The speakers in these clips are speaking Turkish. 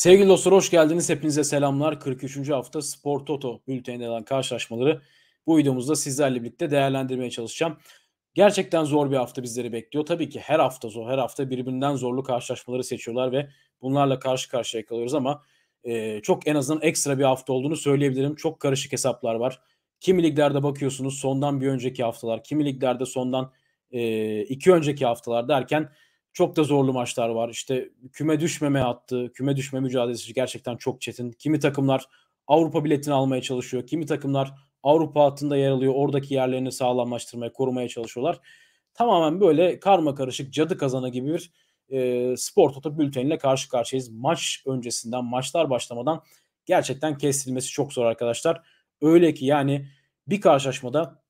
Sevgili dostlar hoş geldiniz. Hepinize selamlar. 43. hafta Spor Toto bülteninde olan karşılaşmaları bu videomuzda sizlerle birlikte değerlendirmeye çalışacağım. Gerçekten zor bir hafta bizleri bekliyor. Tabii ki her hafta zor, her hafta birbirinden zorlu karşılaşmaları seçiyorlar ve bunlarla karşı karşıya kalıyoruz ama e, çok en azından ekstra bir hafta olduğunu söyleyebilirim. Çok karışık hesaplar var. Kimi liglerde bakıyorsunuz sondan bir önceki haftalar, kimi liglerde sondan e, iki önceki haftalar derken çok da zorlu maçlar var. İşte küme düşmeme attı, küme düşme mücadelesi gerçekten çok çetin. Kimi takımlar Avrupa biletini almaya çalışıyor. Kimi takımlar Avrupa hattında yer alıyor. Oradaki yerlerini sağlamlaştırmaya, korumaya çalışıyorlar. Tamamen böyle karma karışık cadı kazanı gibi bir e, spor toto bülteniyle karşı karşıyayız. Maç öncesinden, maçlar başlamadan gerçekten kestilmesi çok zor arkadaşlar. Öyle ki yani bir karşılaşmada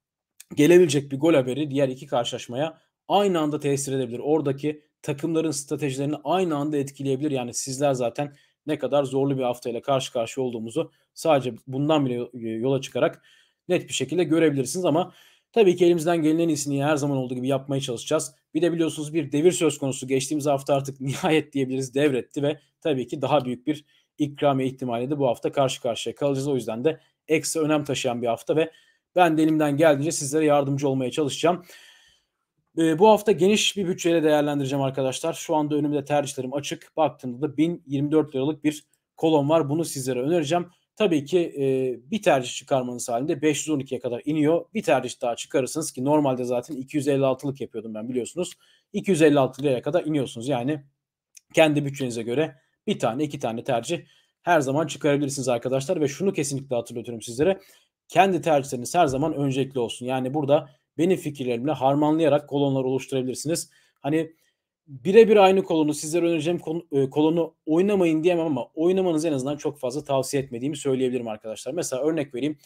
gelebilecek bir gol haberi diğer iki karşılaşmaya aynı anda tesir edebilir. Oradaki takımların stratejilerini aynı anda etkileyebilir. Yani sizler zaten ne kadar zorlu bir haftayla karşı karşıya olduğumuzu sadece bundan bile yola çıkarak net bir şekilde görebilirsiniz ama tabii ki elimizden gelen en iyisini her zaman olduğu gibi yapmaya çalışacağız. Bir de biliyorsunuz bir devir söz konusu geçtiğimiz hafta artık nihayet diyebiliriz devretti ve tabii ki daha büyük bir ikramiye ihtimali de bu hafta karşı karşıya kalacağız. O yüzden de ekstra önem taşıyan bir hafta ve ben de elimden geldiğince sizlere yardımcı olmaya çalışacağım. Ee, bu hafta geniş bir bütçeyle değerlendireceğim arkadaşlar. Şu anda önümde tercihlerim açık. Baktığımda da 1024 liralık bir kolon var. Bunu sizlere önereceğim. Tabii ki e, bir tercih çıkarmanız halinde 512'ye kadar iniyor. Bir tercih daha çıkarırsınız ki normalde zaten 256'lık yapıyordum ben biliyorsunuz. 256 liraya kadar iniyorsunuz. Yani kendi bütçenize göre bir tane iki tane tercih her zaman çıkarabilirsiniz arkadaşlar. Ve şunu kesinlikle hatırlatıyorum sizlere. Kendi tercihleriniz her zaman öncelikli olsun. Yani burada benim fikirlerimle harmanlayarak kolonlar oluşturabilirsiniz. Hani birebir aynı kolonu sizlere önereceğim e, kolonu oynamayın diyemem ama oynamanız en azından çok fazla tavsiye etmediğimi söyleyebilirim arkadaşlar. Mesela örnek vereyim.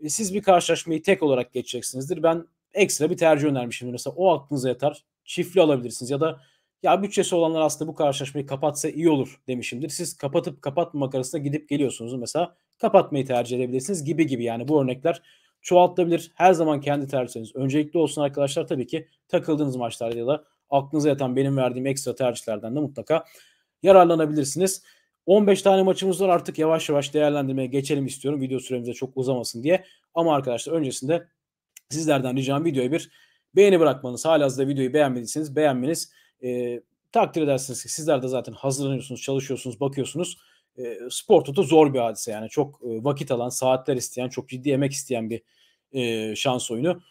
E, siz bir karşılaşmayı tek olarak geçeceksinizdir. Ben ekstra bir tercih önermişim. Mesela o aklınıza yatar. Çiftli alabilirsiniz ya da ya bütçesi olanlar aslında bu karşılaşmayı kapatsa iyi olur demişimdir. Siz kapatıp kapatmamak arasında gidip geliyorsunuz. Mesela kapatmayı tercih edebilirsiniz gibi gibi yani bu örnekler çoğaltılabilir. Her zaman kendi tercihiniz. Öncelikli olsun arkadaşlar tabii ki takıldığınız maçlarda ya da aklınıza yatan benim verdiğim ekstra tercihlerden de mutlaka yararlanabilirsiniz. 15 tane maçımız var artık yavaş yavaş değerlendirmeye geçelim istiyorum. Video süremize çok uzamasın diye. Ama arkadaşlar öncesinde sizlerden ricam videoya bir beğeni bırakmanız. Hala hazırda videoyu beğenmediyseniz beğenmeniz. E, takdir edersiniz ki sizler de zaten hazırlanıyorsunuz, çalışıyorsunuz, bakıyorsunuz e, spor toto zor bir hadise yani çok e, vakit alan, saatler isteyen, çok ciddi emek isteyen bir e, şans oyunu.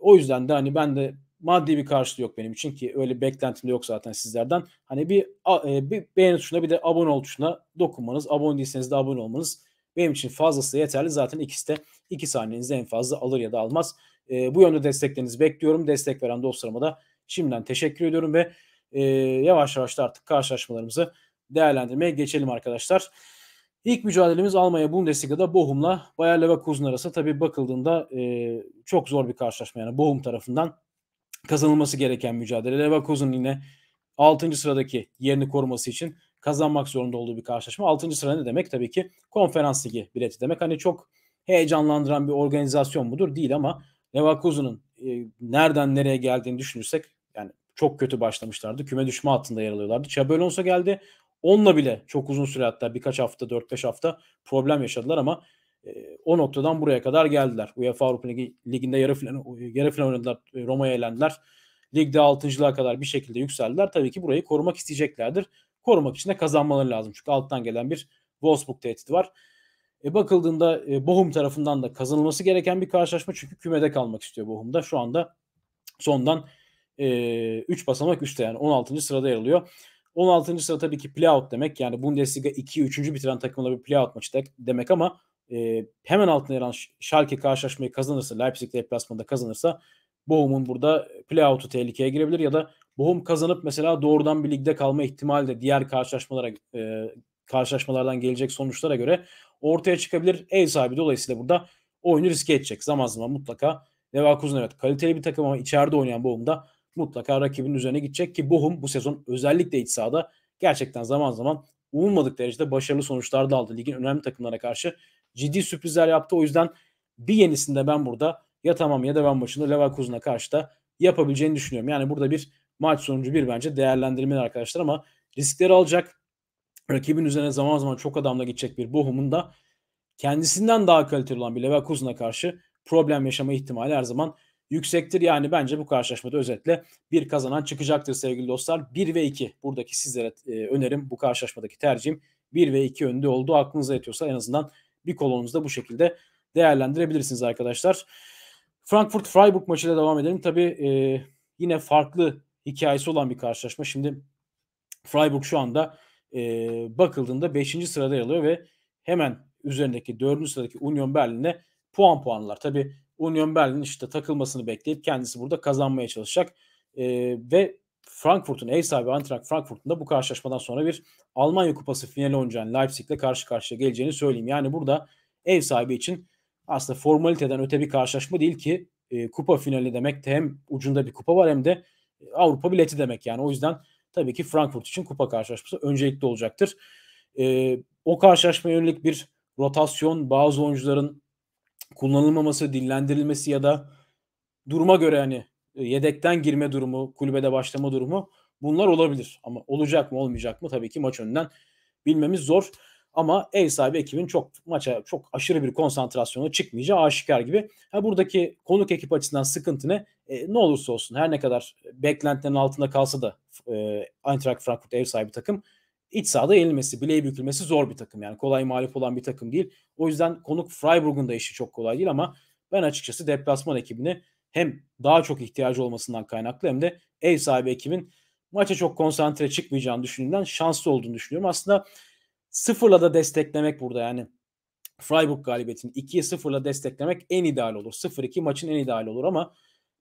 O yüzden de hani ben de maddi bir karşılığı yok benim için ki öyle beklentim de yok zaten sizlerden. Hani bir, e, bir beğeni tuşuna bir de abone ol tuşuna dokunmanız, abone değilseniz de abone olmanız benim için fazlası yeterli. Zaten ikisi de iki saniyenizi en fazla alır ya da almaz. E, bu yönde desteklerinizi bekliyorum. Destek veren dostlarıma da şimdiden teşekkür ediyorum ve e, yavaş yavaş da artık karşılaşmalarımızı değerlendirmeye geçelim arkadaşlar. İlk mücadelemiz Almanya Bundesliga'da Bohumla Bayer Leverkusen arası. Tabii bakıldığında e, çok zor bir karşılaşma yani Bohum tarafından kazanılması gereken mücadele. Leverkusen yine 6. sıradaki yerini koruması için kazanmak zorunda olduğu bir karşılaşma. 6. sıra ne demek? Tabii ki konferans ligi bileti demek. Hani çok heyecanlandıran bir organizasyon mudur? Değil ama Leverkusen'ın e, nereden nereye geldiğini düşünürsek yani çok kötü başlamışlardı. Küme düşme altında yer alıyorlardı. Xabi Alonso geldi. Onunla bile çok uzun süre hatta birkaç hafta 4-5 hafta problem yaşadılar ama e, o noktadan buraya kadar geldiler. UEFA Avrupa Ligi, Ligi'nde yarı final, yarı final oynadılar. E, Roma'ya elendiler. Ligde 6.lığa kadar bir şekilde yükseldiler. Tabii ki burayı korumak isteyeceklerdir. Korumak için de kazanmaları lazım. Çünkü alttan gelen bir Wolfsburg tehdidi var. E, bakıldığında e, Bochum tarafından da kazanılması gereken bir karşılaşma. Çünkü kümede kalmak istiyor Bohum da Şu anda sondan 3 e, üç basamak üstte yani 16. sırada yer alıyor. 16. sıra tabii ki play out demek. Yani Bundesliga 2 3. bitiren takımla bir play out maçı demek ama e, hemen altına yer alan Schalke karşılaşmayı kazanırsa, Leipzig deplasmanda kazanırsa Bochum'un burada play out'u tehlikeye girebilir ya da Bochum kazanıp mesela doğrudan bir ligde kalma ihtimali de diğer karşılaşmalara e, karşılaşmalardan gelecek sonuçlara göre ortaya çıkabilir. Ev sahibi dolayısıyla burada oyunu riske edecek. Zaman zaman mutlaka Leverkusen evet kaliteli bir takım ama içeride oynayan Bochum'da mutlaka rakibin üzerine gidecek ki Bohum bu sezon özellikle iç sahada gerçekten zaman zaman umulmadık derecede başarılı sonuçlar da aldı. Ligin önemli takımlara karşı ciddi sürprizler yaptı. O yüzden bir yenisinde ben burada ya tamam ya da ben başında Leverkusen'a karşı da yapabileceğini düşünüyorum. Yani burada bir maç sonucu bir bence değerlendirmeler arkadaşlar ama riskleri alacak. Rakibin üzerine zaman zaman çok adamla gidecek bir Bohum'un da kendisinden daha kaliteli olan bir Leverkusen'a karşı problem yaşama ihtimali her zaman yüksektir. Yani bence bu karşılaşmada özetle bir kazanan çıkacaktır sevgili dostlar. 1 ve 2 buradaki sizlere e, önerim bu karşılaşmadaki tercihim 1 ve 2 önde olduğu aklınıza yetiyorsa en azından bir kolonunuzda bu şekilde değerlendirebilirsiniz arkadaşlar. Frankfurt Freiburg maçıyla devam edelim. Tabi e, yine farklı hikayesi olan bir karşılaşma. Şimdi Freiburg şu anda e, bakıldığında 5. sırada yer alıyor ve hemen üzerindeki 4. sıradaki Union Berlin'e puan puanlar. Tabi Union Berlin işte takılmasını bekleyip kendisi burada kazanmaya çalışacak. E, ve Frankfurt'un ev sahibi Antrak Frankfurt'un da bu karşılaşmadan sonra bir Almanya Kupası finali oynayacağını Leipzig'le karşı karşıya geleceğini söyleyeyim. Yani burada ev sahibi için aslında formaliteden öte bir karşılaşma değil ki e, kupa finali demek de hem ucunda bir kupa var hem de e, Avrupa bileti demek yani. O yüzden tabii ki Frankfurt için kupa karşılaşması öncelikli olacaktır. E, o karşılaşmaya yönelik bir rotasyon, bazı oyuncuların kullanılmaması, dillendirilmesi ya da duruma göre hani e, yedekten girme durumu, kulübede başlama durumu bunlar olabilir. Ama olacak mı olmayacak mı tabii ki maç önünden bilmemiz zor. Ama ev sahibi ekibin çok maça çok aşırı bir konsantrasyona çıkmayacağı aşikar gibi. Ha buradaki konuk ekip açısından sıkıntı ne? E, ne olursa olsun her ne kadar beklentilerin altında kalsa da e, Eintracht Frankfurt ev sahibi takım iç sahada yenilmesi, bileğe bükülmesi zor bir takım. Yani kolay mağlup olan bir takım değil. O yüzden konuk Freiburg'un da işi çok kolay değil ama ben açıkçası deplasman ekibini hem daha çok ihtiyacı olmasından kaynaklı hem de ev sahibi ekibin maça çok konsantre çıkmayacağını düşündüğümden şanslı olduğunu düşünüyorum. Aslında sıfırla da desteklemek burada yani Freiburg galibiyetini 2'ye sıfırla desteklemek en ideal olur. 0-2 maçın en ideal olur ama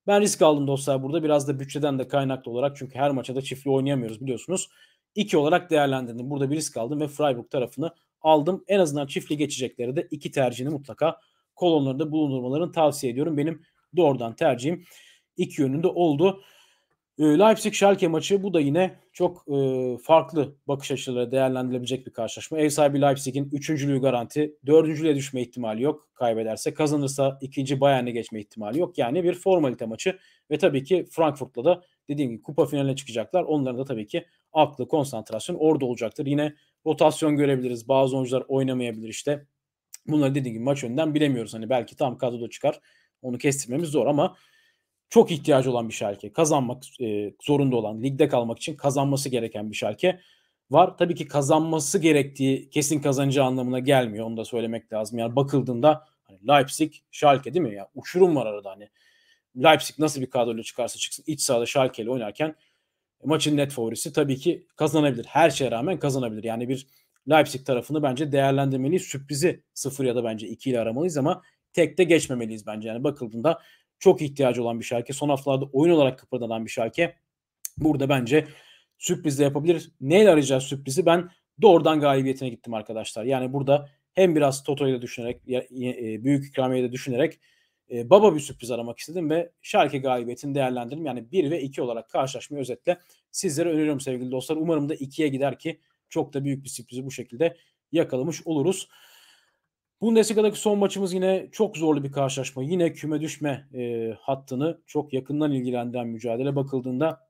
ben risk aldım dostlar burada. Biraz da bütçeden de kaynaklı olarak çünkü her maçta da çiftli oynayamıyoruz biliyorsunuz. 2 olarak değerlendirdim. Burada bir risk aldım ve Freiburg tarafını aldım. En azından çiftli geçecekleri de iki tercihini mutlaka kolonlarında bulundurmalarını tavsiye ediyorum. Benim doğrudan tercihim iki yönünde oldu. Ee, Leipzig-Schalke maçı bu da yine çok e, farklı bakış açıları değerlendirilebilecek bir karşılaşma. Ev sahibi Leipzig'in üçüncülüğü garanti. Dördüncülüğe düşme ihtimali yok kaybederse. Kazanırsa ikinci Bayern'e geçme ihtimali yok. Yani bir formalite maçı ve tabii ki Frankfurt'la da dediğim gibi kupa finaline çıkacaklar. Onların da tabii ki aklı, konsantrasyon orada olacaktır. Yine rotasyon görebiliriz. Bazı oyuncular oynamayabilir işte. Bunları dediğim gibi maç önden bilemiyoruz. Hani belki tam kadroda çıkar. Onu kestirmemiz zor ama çok ihtiyacı olan bir şarkı. Kazanmak e, zorunda olan, ligde kalmak için kazanması gereken bir şarkı var. Tabii ki kazanması gerektiği kesin kazanacağı anlamına gelmiyor. Onu da söylemek lazım. Yani bakıldığında hani Leipzig, Schalke değil mi? Ya uçurum var arada hani. Leipzig nasıl bir kadroyla çıkarsa çıksın iç sahada Schalke ile oynarken maçın net favorisi tabii ki kazanabilir. Her şeye rağmen kazanabilir. Yani bir Leipzig tarafını bence değerlendirmeliyiz. Sürprizi sıfır ya da bence iki ile aramalıyız ama tek de geçmemeliyiz bence. Yani bakıldığında çok ihtiyacı olan bir şarkı. Son haftalarda oyun olarak kıpırdanan bir şarkı. Burada bence sürpriz de yapabilir. Neyle arayacağız sürprizi? Ben doğrudan galibiyetine gittim arkadaşlar. Yani burada hem biraz Toto'yu da düşünerek, e, büyük ikramiyeyi de düşünerek e, baba bir sürpriz aramak istedim ve Şarkı galibiyetini değerlendirdim. Yani 1 ve 2 olarak karşılaşmayı özetle sizlere öneriyorum sevgili dostlar. Umarım da 2'ye gider ki çok da büyük bir sürprizi bu şekilde yakalamış oluruz. Bundesliga'daki son maçımız yine çok zorlu bir karşılaşma. Yine küme düşme e, hattını çok yakından ilgilendiren mücadele bakıldığında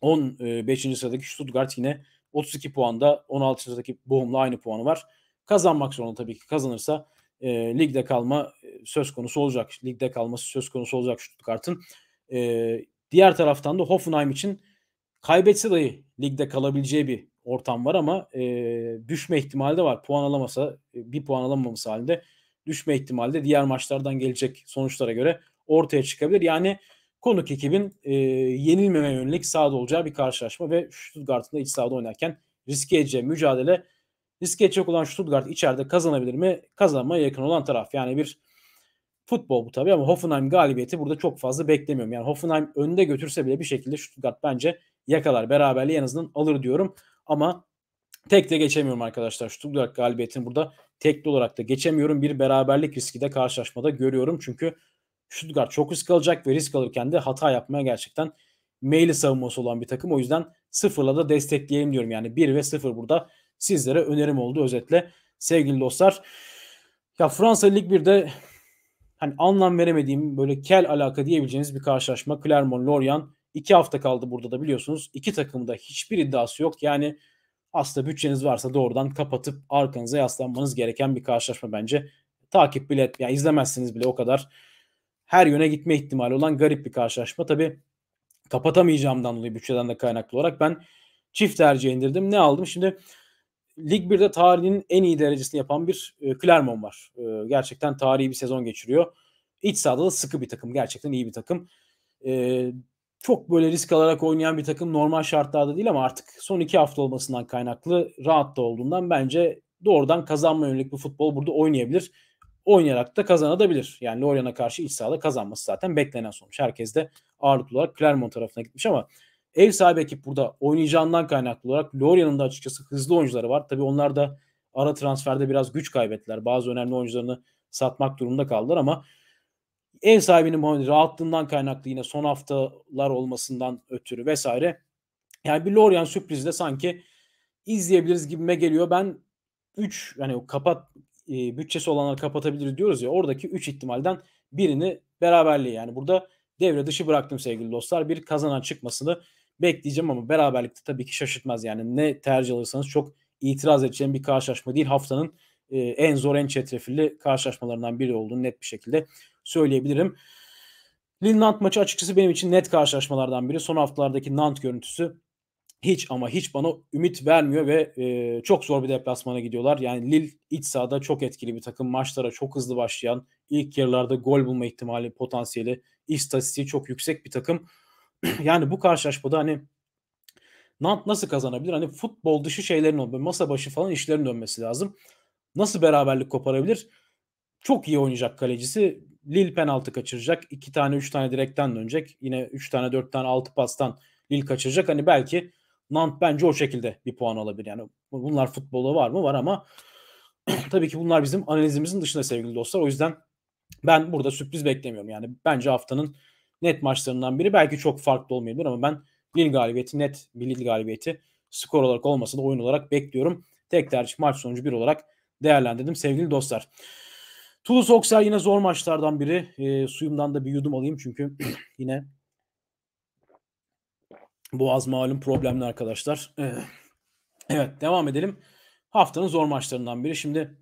15. E, sıradaki Stuttgart yine 32 puanda 16. sıradaki Bochum'la aynı puanı var. Kazanmak zorunda tabii ki kazanırsa e, ligde kalma e, söz konusu olacak. Ligde kalması söz konusu olacak Stuttgart'ın. E, diğer taraftan da Hoffenheim için kaybetse dahi ligde kalabileceği bir ortam var ama e, düşme ihtimali de var. Puan alamasa e, bir puan alamamış halinde düşme ihtimali de diğer maçlardan gelecek sonuçlara göre ortaya çıkabilir. Yani konuk ekibin e, yenilmeme yönelik sahada olacağı bir karşılaşma ve Stuttgart'ın da iç sahada oynarken riske edeceği mücadele riske edecek olan Stuttgart içeride kazanabilir mi? Kazanmaya yakın olan taraf. Yani bir futbol bu tabii ama Hoffenheim galibiyeti burada çok fazla beklemiyorum. Yani Hoffenheim önde götürse bile bir şekilde Stuttgart bence yakalar. Beraberliği en azından alır diyorum. Ama tek de geçemiyorum arkadaşlar. Stuttgart galibiyetini burada tekli olarak da geçemiyorum. Bir beraberlik riski de karşılaşmada görüyorum. Çünkü Stuttgart çok risk alacak ve risk alırken de hata yapmaya gerçekten meyli savunması olan bir takım. O yüzden sıfırla da destekleyeyim diyorum. Yani 1 ve 0 burada sizlere önerim oldu özetle. Sevgili dostlar ya Fransa Lig 1'de hani anlam veremediğim böyle kel alaka diyebileceğiniz bir karşılaşma. Clermont Lorient İki hafta kaldı burada da biliyorsunuz. İki takımda hiçbir iddiası yok. Yani aslında bütçeniz varsa doğrudan kapatıp arkanıza yaslanmanız gereken bir karşılaşma bence. Takip bile yani izlemezsiniz bile o kadar her yöne gitme ihtimali olan garip bir karşılaşma. Tabi kapatamayacağımdan dolayı bütçeden de kaynaklı olarak ben çift tercih indirdim. Ne aldım? Şimdi Lig 1'de tarihinin en iyi derecesini yapan bir e, Clermont var. E, gerçekten tarihi bir sezon geçiriyor. İç sahada da sıkı bir takım. Gerçekten iyi bir takım. E, çok böyle risk alarak oynayan bir takım normal şartlarda değil ama artık son iki hafta olmasından kaynaklı rahat da olduğundan bence doğrudan kazanma yönelik bir futbol burada oynayabilir. Oynayarak da kazanabilir. Yani Lorient'a karşı iç sahada kazanması zaten beklenen sonuç. Herkes de ağırlıklı olarak Clermont tarafına gitmiş ama ev sahibi ekip burada oynayacağından kaynaklı olarak Lorient'ın da açıkçası hızlı oyuncuları var. Tabii onlar da ara transferde biraz güç kaybettiler. Bazı önemli oyuncularını satmak durumunda kaldılar ama ev sahibinin Mohamed hani rahatlığından kaynaklı yine son haftalar olmasından ötürü vesaire. Yani bir Lorient sürprizi de sanki izleyebiliriz gibime geliyor. Ben 3 yani kapat e, bütçesi olanlar kapatabilir diyoruz ya oradaki 3 ihtimalden birini beraberliği yani burada devre dışı bıraktım sevgili dostlar. Bir kazanan çıkmasını bekleyeceğim ama beraberlikte tabii ki şaşırtmaz yani ne tercih alırsanız çok itiraz edeceğim bir karşılaşma değil haftanın e, en zor en çetrefilli karşılaşmalarından biri olduğunu net bir şekilde söyleyebilirim. Lille Nant maçı açıkçası benim için net karşılaşmalardan biri. Son haftalardaki Nant görüntüsü hiç ama hiç bana ümit vermiyor ve e, çok zor bir deplasmana gidiyorlar. Yani Lille iç sahada çok etkili bir takım. Maçlara çok hızlı başlayan, ilk yarılarda gol bulma ihtimali, potansiyeli, istatistiği çok yüksek bir takım. yani bu karşılaşmada hani Nant nasıl kazanabilir? Hani futbol dışı şeylerin olması, masa başı falan işlerin dönmesi lazım. Nasıl beraberlik koparabilir? Çok iyi oynayacak kalecisi. Lille penaltı kaçıracak. 2 tane 3 tane direkten dönecek. Yine 3 tane 4 tane 6 pastan Lille kaçıracak. Hani belki Nant bence o şekilde bir puan alabilir. Yani bunlar futbolda var mı? Var ama tabii ki bunlar bizim analizimizin dışında sevgili dostlar. O yüzden ben burada sürpriz beklemiyorum. Yani bence haftanın net maçlarından biri. Belki çok farklı olmayabilir ama ben Lille galibiyeti net bir Lille galibiyeti skor olarak olmasa da oyun olarak bekliyorum. Tek tercih maç sonucu bir olarak değerlendirdim sevgili dostlar. Toulouse Auxerre yine zor maçlardan biri. E, suyumdan da bir yudum alayım çünkü yine boğaz malum problemli arkadaşlar. E, evet devam edelim. Haftanın zor maçlarından biri. Şimdi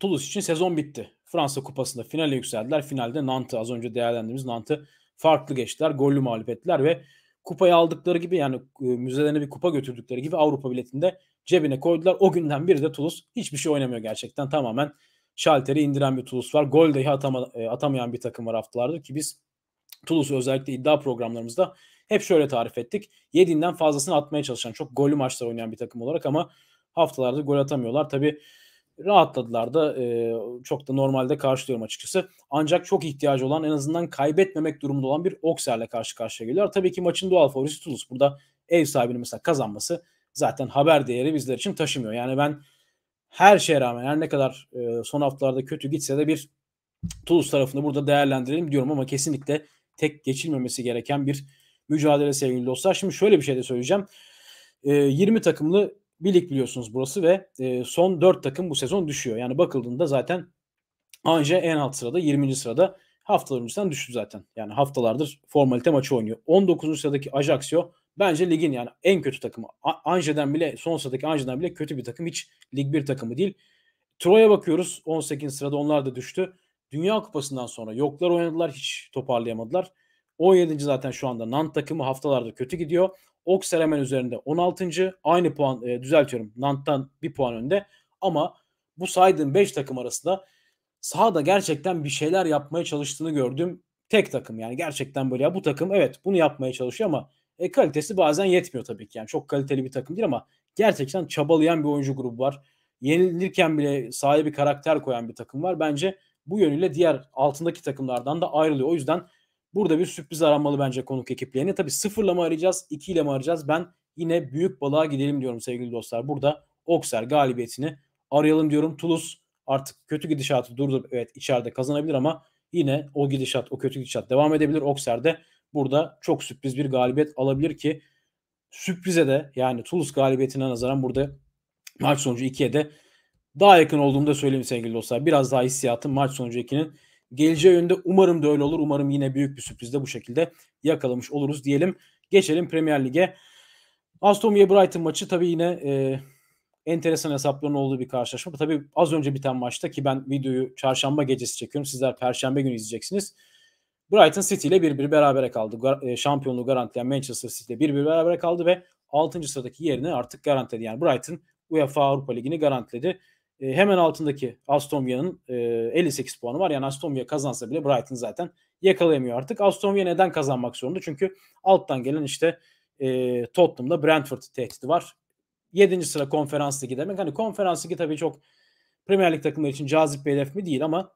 Toulouse için sezon bitti. Fransa Kupası'nda finale yükseldiler. Finalde Nantes az önce değerlendirdiğimiz Nantes farklı geçtiler. Gollü mağlup ettiler ve kupayı aldıkları gibi yani e, müzelerine bir kupa götürdükleri gibi Avrupa biletinde cebine koydular. O günden beri de Toulouse hiçbir şey oynamıyor gerçekten. Tamamen şalteri indiren bir Toulouse var. Gol dahi atama, e, atamayan bir takım var haftalardır ki biz Toulouse'u özellikle iddia programlarımızda hep şöyle tarif ettik. Yediğinden fazlasını atmaya çalışan, çok gollü maçlar oynayan bir takım olarak ama haftalarda gol atamıyorlar. Tabii rahatladılar da e, çok da normalde karşılıyorum açıkçası. Ancak çok ihtiyacı olan en azından kaybetmemek durumunda olan bir Oxer'le karşı karşıya geliyorlar. Tabii ki maçın doğal favorisi Toulouse. Burada ev sahibinin mesela kazanması zaten haber değeri bizler için taşımıyor. Yani ben her şeye rağmen her ne kadar e, son haftalarda kötü gitse de bir Toulouse tarafını burada değerlendirelim diyorum ama kesinlikle tek geçilmemesi gereken bir mücadele sevgili dostlar. Şimdi şöyle bir şey de söyleyeceğim. E, 20 takımlı bir biliyorsunuz burası ve e, son 4 takım bu sezon düşüyor. Yani bakıldığında zaten Anje en alt sırada 20. sırada haftalar öncesinden düştü zaten. Yani haftalardır formalite maçı oynuyor. 19. sıradaki Ajax'io bence ligin yani en kötü takımı. Anje'den bile son sıradaki Anje'den bile kötü bir takım. Hiç lig bir takımı değil. Troy'a bakıyoruz. 18. sırada onlar da düştü. Dünya Kupası'ndan sonra yoklar oynadılar. Hiç toparlayamadılar. 17. zaten şu anda Nant takımı haftalarda kötü gidiyor. Oxer hemen üzerinde 16. Aynı puan e, düzeltiyorum. Nant'tan bir puan önde. Ama bu saydığım 5 takım arasında sahada gerçekten bir şeyler yapmaya çalıştığını gördüm. Tek takım yani gerçekten böyle ya bu takım evet bunu yapmaya çalışıyor ama e, kalitesi bazen yetmiyor tabii ki. Yani çok kaliteli bir takım değil ama gerçekten çabalayan bir oyuncu grubu var. Yenilirken bile sahaya bir karakter koyan bir takım var. Bence bu yönüyle diğer altındaki takımlardan da ayrılıyor. O yüzden Burada bir sürpriz aranmalı bence konuk ekiplerine. Tabii sıfırla mı arayacağız, ikiyle mi arayacağız? Ben yine büyük balığa gidelim diyorum sevgili dostlar. Burada Okser galibiyetini arayalım diyorum. Toulouse artık kötü gidişatı durdurup evet içeride kazanabilir ama yine o gidişat, o kötü gidişat devam edebilir. Okser de burada çok sürpriz bir galibiyet alabilir ki sürprize de yani Toulouse galibiyetine nazaran burada maç sonucu 2'ye de daha yakın olduğumu da söyleyeyim sevgili dostlar. Biraz daha hissiyatım maç sonucu 2'nin geleceği yönde umarım da öyle olur. Umarım yine büyük bir sürprizle bu şekilde yakalamış oluruz diyelim. Geçelim Premier Lig'e. Aston Villa Brighton maçı tabii yine e, enteresan hesapların olduğu bir karşılaşma. Tabii az önce biten maçta ki ben videoyu çarşamba gecesi çekiyorum. Sizler perşembe günü izleyeceksiniz. Brighton City ile 1-1 berabere kaldı. Gar- e, şampiyonluğu garantileyen Manchester City ile 1-1 berabere kaldı ve 6. sıradaki yerini artık garantiledi. Yani Brighton UEFA Avrupa Ligi'ni garantiledi. E, hemen altındaki Aston Villa'nın e, 58 puanı var. Yani Aston Villa kazansa bile Brighton zaten yakalayamıyor artık. Aston Villa neden kazanmak zorunda? Çünkü alttan gelen işte e, Tottenham'da Brentford tehdidi var. 7. sıra konferans ligi demek. Hani konferans ligi tabii çok Premier Lig takımları için cazip bir hedef mi değil ama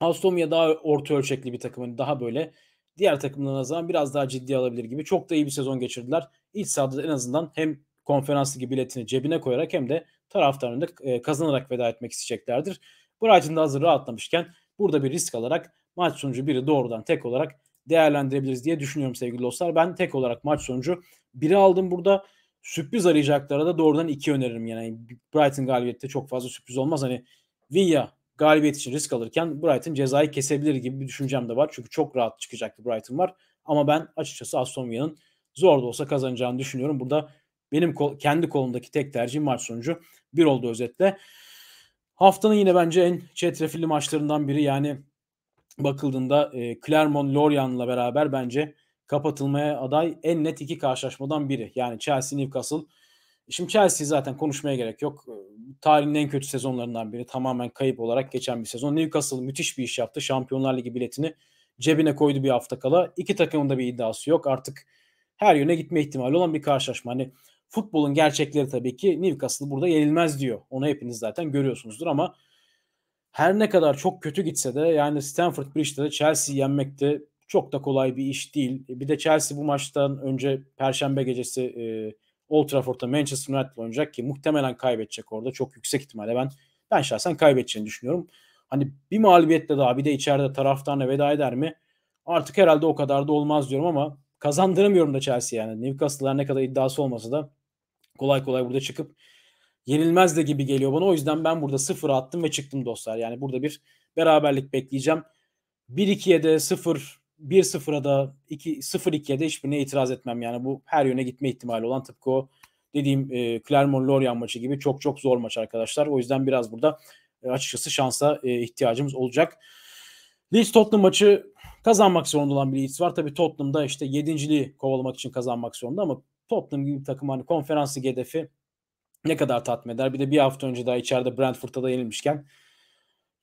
Aston Villa daha orta ölçekli bir takımın hani daha böyle diğer takımlara nazaran biraz daha ciddi alabilir gibi. Çok da iyi bir sezon geçirdiler. İç sahada en azından hem konferans ligi biletini cebine koyarak hem de taraftarını da e, kazanarak veda etmek isteyeceklerdir. Brighton da hazır rahatlamışken burada bir risk alarak maç sonucu biri doğrudan tek olarak değerlendirebiliriz diye düşünüyorum sevgili dostlar. Ben tek olarak maç sonucu biri aldım burada. Sürpriz arayacaklara da doğrudan iki öneririm yani. Brighton galibiyette çok fazla sürpriz olmaz. Hani Villa galibiyet için risk alırken Brighton cezayı kesebilir gibi bir düşüncem de var. Çünkü çok rahat çıkacaktı Brighton var. Ama ben açıkçası Aston Villa'nın zor da olsa kazanacağını düşünüyorum. Burada benim kol, kendi kolumdaki tek tercihim maç sonucu bir oldu özetle. Haftanın yine bence en çetrefilli maçlarından biri yani bakıldığında e, Clermont Lorient'la beraber bence kapatılmaya aday en net iki karşılaşmadan biri. Yani Chelsea Newcastle. Şimdi Chelsea zaten konuşmaya gerek yok. E, tarihin en kötü sezonlarından biri. Tamamen kayıp olarak geçen bir sezon. Newcastle müthiş bir iş yaptı. Şampiyonlar Ligi biletini cebine koydu bir hafta kala. İki takımın da bir iddiası yok. Artık her yöne gitme ihtimali olan bir karşılaşma. Hani futbolun gerçekleri tabii ki Newcastle burada yenilmez diyor. Onu hepiniz zaten görüyorsunuzdur ama her ne kadar çok kötü gitse de yani Stanford Bridge'de de Chelsea'yi yenmek de çok da kolay bir iş değil. E, bir de Chelsea bu maçtan önce Perşembe gecesi e, Old Trafford'da Manchester United oynayacak ki muhtemelen kaybedecek orada. Çok yüksek ihtimalle ben ben şahsen kaybedeceğini düşünüyorum. Hani bir mağlubiyetle daha bir de içeride taraftarına veda eder mi? Artık herhalde o kadar da olmaz diyorum ama kazandıramıyorum da Chelsea yani. Newcastle'lar ne kadar iddiası olmasa da kolay kolay burada çıkıp yenilmez de gibi geliyor bana. O yüzden ben burada sıfır attım ve çıktım dostlar. Yani burada bir beraberlik bekleyeceğim. 1-2'ye de 0 1-0'a da 0-2'ye de hiçbirine itiraz etmem. Yani bu her yöne gitme ihtimali olan tıpkı o dediğim e, Clermont-Lorient maçı gibi çok çok zor maç arkadaşlar. O yüzden biraz burada e, açıkçası şansa e, ihtiyacımız olacak. Leeds-Tottenham maçı kazanmak zorunda olan bir Leeds var. Tabii Tottenham'da işte yedinciliği kovalamak için kazanmak zorunda ama Tottenham gibi bir takım hani konferans hedefi ne kadar tatmin eder? Bir de bir hafta önce daha içeride Brentford'a da yenilmişken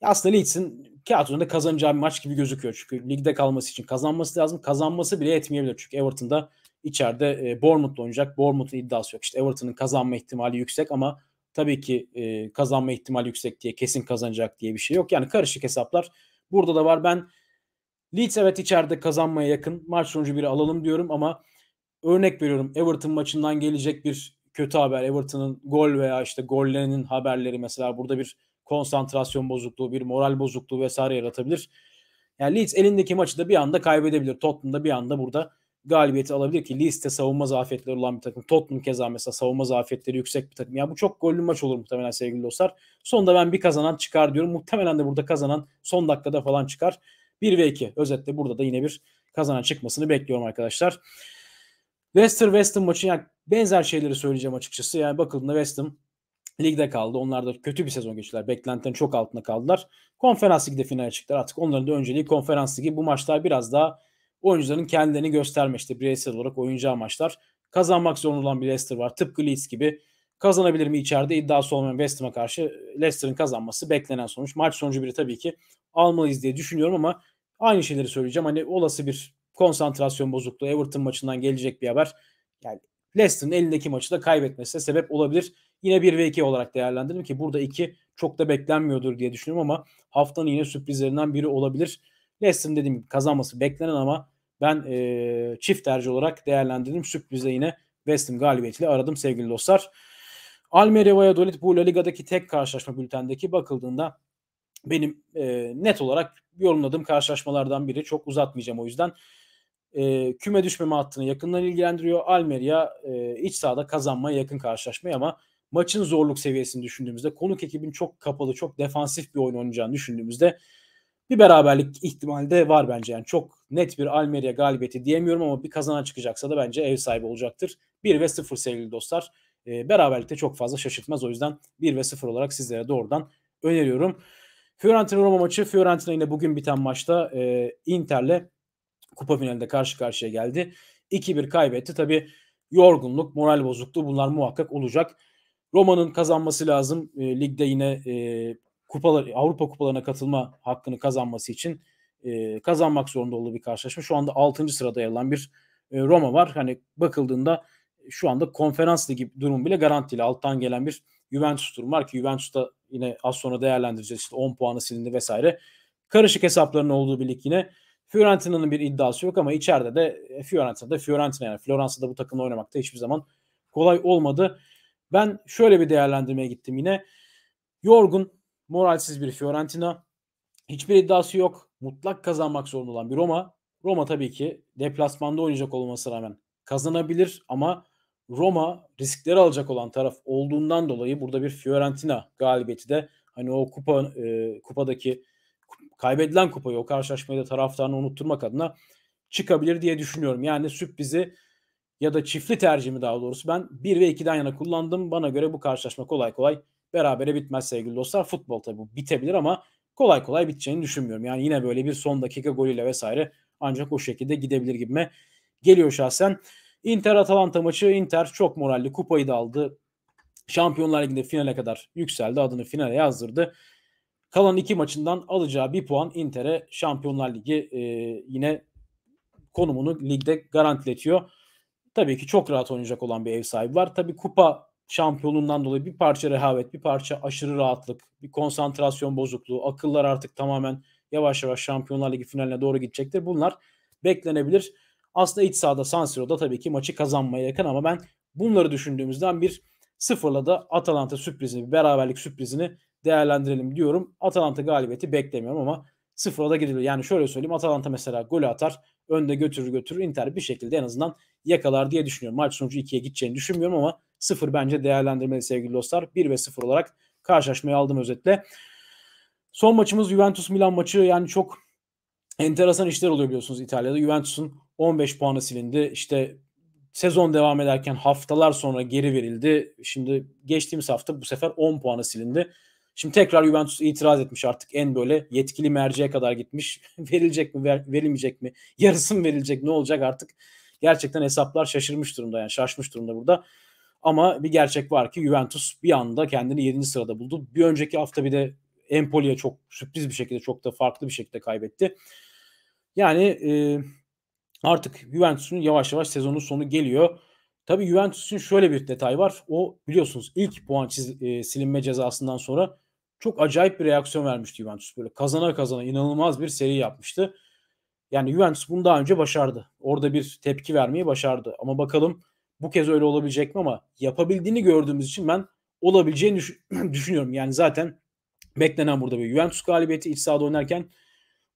aslında Leeds'in kağıt üzerinde kazanacağı bir maç gibi gözüküyor. Çünkü ligde kalması için kazanması lazım. Kazanması bile etmeyebilir. Çünkü Everton'da içeride e, Bournemouth'la oynayacak. Bournemouth'un iddiası yok. İşte Everton'ın kazanma ihtimali yüksek ama tabii ki e, kazanma ihtimali yüksek diye kesin kazanacak diye bir şey yok. Yani karışık hesaplar burada da var. Ben Leeds evet içeride kazanmaya yakın. Maç sonucu biri alalım diyorum ama örnek veriyorum Everton maçından gelecek bir kötü haber. Everton'ın gol veya işte gollerinin haberleri mesela burada bir konsantrasyon bozukluğu, bir moral bozukluğu vesaire yaratabilir. Yani Leeds elindeki maçı da bir anda kaybedebilir. Tottenham da bir anda burada galibiyeti alabilir ki Leeds de savunma zafiyetleri olan bir takım. Tottenham keza mesela savunma zafiyetleri yüksek bir takım. Ya yani bu çok gollü maç olur muhtemelen sevgili dostlar. Sonunda ben bir kazanan çıkar diyorum. Muhtemelen de burada kazanan son dakikada falan çıkar. 1 ve 2 özetle burada da yine bir kazanan çıkmasını bekliyorum arkadaşlar. Leicester West Ham maçı yani benzer şeyleri söyleyeceğim açıkçası. Yani bakıldığında West Ham ligde kaldı. Onlar da kötü bir sezon geçtiler, Beklentilerin çok altında kaldılar. Konferans ligde finale çıktılar. Artık onların da önceliği konferans ligi. Bu maçlar biraz daha oyuncuların kendilerini gösterme işte bireysel olarak oyuncağı maçlar. Kazanmak zorunda olan bir Leicester var. Tıpkı Leeds gibi kazanabilir mi içeride iddiası olmayan West Ham'a karşı Leicester'ın kazanması beklenen sonuç. Maç sonucu biri tabii ki almalıyız diye düşünüyorum ama aynı şeyleri söyleyeceğim. Hani olası bir konsantrasyon bozukluğu Everton maçından gelecek bir haber. Yani Leicester'ın elindeki maçı da kaybetmesine sebep olabilir. Yine 1 ve 2 olarak değerlendirdim ki burada 2 çok da beklenmiyordur diye düşünüyorum ama haftanın yine sürprizlerinden biri olabilir. Leicester'ın dediğim gibi kazanması beklenen ama ben e, çift tercih olarak değerlendirdim. sürprize yine West Ham galibiyetiyle aradım sevgili dostlar. Almeria Valladolid bu La Liga'daki tek karşılaşma bültendeki bakıldığında benim e, net olarak yorumladığım karşılaşmalardan biri. Çok uzatmayacağım o yüzden e, küme düşmeme hattını yakından ilgilendiriyor. Almeria e, iç sahada kazanmaya yakın karşılaşmaya ama maçın zorluk seviyesini düşündüğümüzde konuk ekibin çok kapalı, çok defansif bir oyun oynayacağını düşündüğümüzde bir beraberlik ihtimali de var bence. Yani çok net bir Almeria galibiyeti diyemiyorum ama bir kazanan çıkacaksa da bence ev sahibi olacaktır. 1 ve 0 sevgili dostlar. E, beraberlikte çok fazla şaşırtmaz. O yüzden 1 ve 0 olarak sizlere doğrudan öneriyorum. Fiorentina Roma maçı Fiorentina yine bugün biten maçta e, Inter'le kupa finalinde karşı karşıya geldi. 2-1 kaybetti. Tabi yorgunluk, moral bozukluğu bunlar muhakkak olacak. Roma'nın kazanması lazım. E, ligde yine e, kupalar, Avrupa kupalarına katılma hakkını kazanması için e, kazanmak zorunda olduğu bir karşılaşma. Şu anda 6. sırada yer alan bir e, Roma var. Hani bakıldığında şu anda konferans ligi durum bile garantili. Alttan gelen bir Juventus durum var ki da yine az sonra değerlendireceğiz. İşte 10 puanı silindi vesaire. Karışık hesapların olduğu bir lig yine. Fiorentina'nın bir iddiası yok ama içeride de e, Fiorentina'da Fiorentina yani Floransa'da bu takımla oynamakta hiçbir zaman kolay olmadı. Ben şöyle bir değerlendirmeye gittim yine. Yorgun, moralsiz bir Fiorentina. Hiçbir iddiası yok. Mutlak kazanmak zorunda olan bir Roma. Roma tabii ki deplasmanda oynayacak olması rağmen kazanabilir ama Roma riskleri alacak olan taraf olduğundan dolayı burada bir Fiorentina galibiyeti de hani o kupa e, kupadaki kaybedilen kupayı o karşılaşmayı da taraftarını unutturmak adına çıkabilir diye düşünüyorum. Yani sürprizi ya da çiftli tercihimi daha doğrusu ben 1 ve 2'den yana kullandım. Bana göre bu karşılaşma kolay kolay berabere bitmez sevgili dostlar. Futbol bu bitebilir ama kolay kolay biteceğini düşünmüyorum. Yani yine böyle bir son dakika golüyle vesaire ancak o şekilde gidebilir gibime geliyor şahsen. Inter Atalanta maçı Inter çok moralli kupayı da aldı. Şampiyonlar Ligi'nde finale kadar yükseldi. Adını finale yazdırdı. Kalan iki maçından alacağı bir puan Inter'e Şampiyonlar Ligi e, yine konumunu ligde garantiletiyor. Tabii ki çok rahat oynayacak olan bir ev sahibi var. Tabii kupa şampiyonluğundan dolayı bir parça rehavet, bir parça aşırı rahatlık, bir konsantrasyon bozukluğu, akıllar artık tamamen yavaş yavaş Şampiyonlar Ligi finaline doğru gidecektir. Bunlar beklenebilir. Aslında iç sahada San Siro'da tabii ki maçı kazanmaya yakın ama ben bunları düşündüğümüzden bir sıfırla da Atalanta sürprizini, bir beraberlik sürprizini değerlendirelim diyorum. Atalanta galibiyeti beklemiyorum ama sıfıra da gidilir. Yani şöyle söyleyeyim Atalanta mesela golü atar önde götürür götürür Inter bir şekilde en azından yakalar diye düşünüyorum. Maç sonucu 2'ye gideceğini düşünmüyorum ama sıfır bence değerlendirmeli sevgili dostlar. 1 ve 0 olarak karşılaşmayı aldım özetle. Son maçımız Juventus Milan maçı yani çok enteresan işler oluyor biliyorsunuz İtalya'da. Juventus'un 15 puanı silindi. İşte sezon devam ederken haftalar sonra geri verildi. Şimdi geçtiğimiz hafta bu sefer 10 puanı silindi. Şimdi tekrar Juventus itiraz etmiş artık en böyle yetkili merceğe kadar gitmiş. verilecek mi ver, verilmeyecek mi? Yarısı mı verilecek ne olacak artık? Gerçekten hesaplar şaşırmış durumda yani şaşmış durumda burada. Ama bir gerçek var ki Juventus bir anda kendini 7. sırada buldu. Bir önceki hafta bir de Empoli'ye çok sürpriz bir şekilde çok da farklı bir şekilde kaybetti. Yani e, artık Juventus'un yavaş yavaş sezonun sonu geliyor. Tabii Juventus şöyle bir detay var. O biliyorsunuz ilk puan çiz, e, silinme cezasından sonra çok acayip bir reaksiyon vermişti Juventus. Böyle kazana kazana inanılmaz bir seri yapmıştı. Yani Juventus bunu daha önce başardı. Orada bir tepki vermeyi başardı. Ama bakalım bu kez öyle olabilecek mi ama yapabildiğini gördüğümüz için ben olabileceğini düş- düşünüyorum. Yani zaten beklenen burada bir Juventus galibiyeti iç sahada oynarken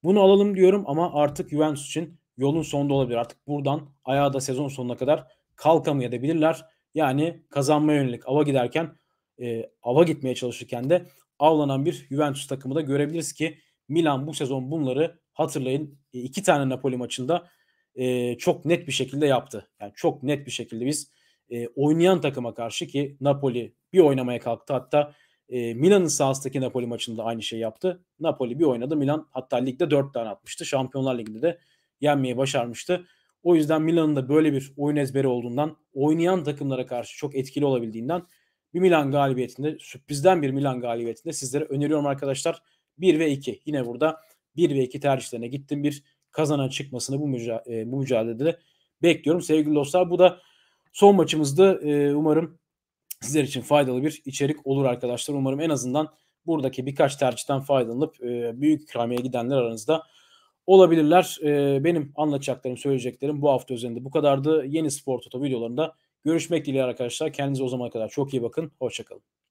bunu alalım diyorum ama artık Juventus için yolun sonunda olabilir. Artık buradan ayağa da sezon sonuna kadar kalkamayabilirler. Yani kazanmaya yönelik ava giderken e, ava gitmeye çalışırken de avlanan bir Juventus takımı da görebiliriz ki Milan bu sezon bunları hatırlayın e, iki tane Napoli maçında e, çok net bir şekilde yaptı. Yani çok net bir şekilde biz e, oynayan takıma karşı ki Napoli bir oynamaya kalktı hatta e, Milan'ın sahasındaki Napoli maçında aynı şeyi yaptı. Napoli bir oynadı. Milan hatta ligde 4 tane atmıştı. Şampiyonlar Ligi'nde de yenmeyi başarmıştı. O yüzden Milan'ın da böyle bir oyun ezberi olduğundan, oynayan takımlara karşı çok etkili olabildiğinden bir Milan galibiyetinde sürprizden bir Milan galibiyetinde sizlere öneriyorum arkadaşlar. 1 ve 2 yine burada 1 ve 2 tercihlerine gittim. Bir kazanan çıkmasını bu, müca- e, bu mücadelede bekliyorum. Sevgili dostlar bu da son maçımızdı. E, umarım sizler için faydalı bir içerik olur arkadaşlar. Umarım en azından buradaki birkaç tercihten faydalanıp e, büyük ikramiye gidenler aranızda olabilirler. E, benim anlatacaklarım, söyleyeceklerim bu hafta üzerinde bu kadardı. Yeni Spor Toto videolarında Görüşmek dileğiyle arkadaşlar. Kendinize o zamana kadar çok iyi bakın. Hoşçakalın.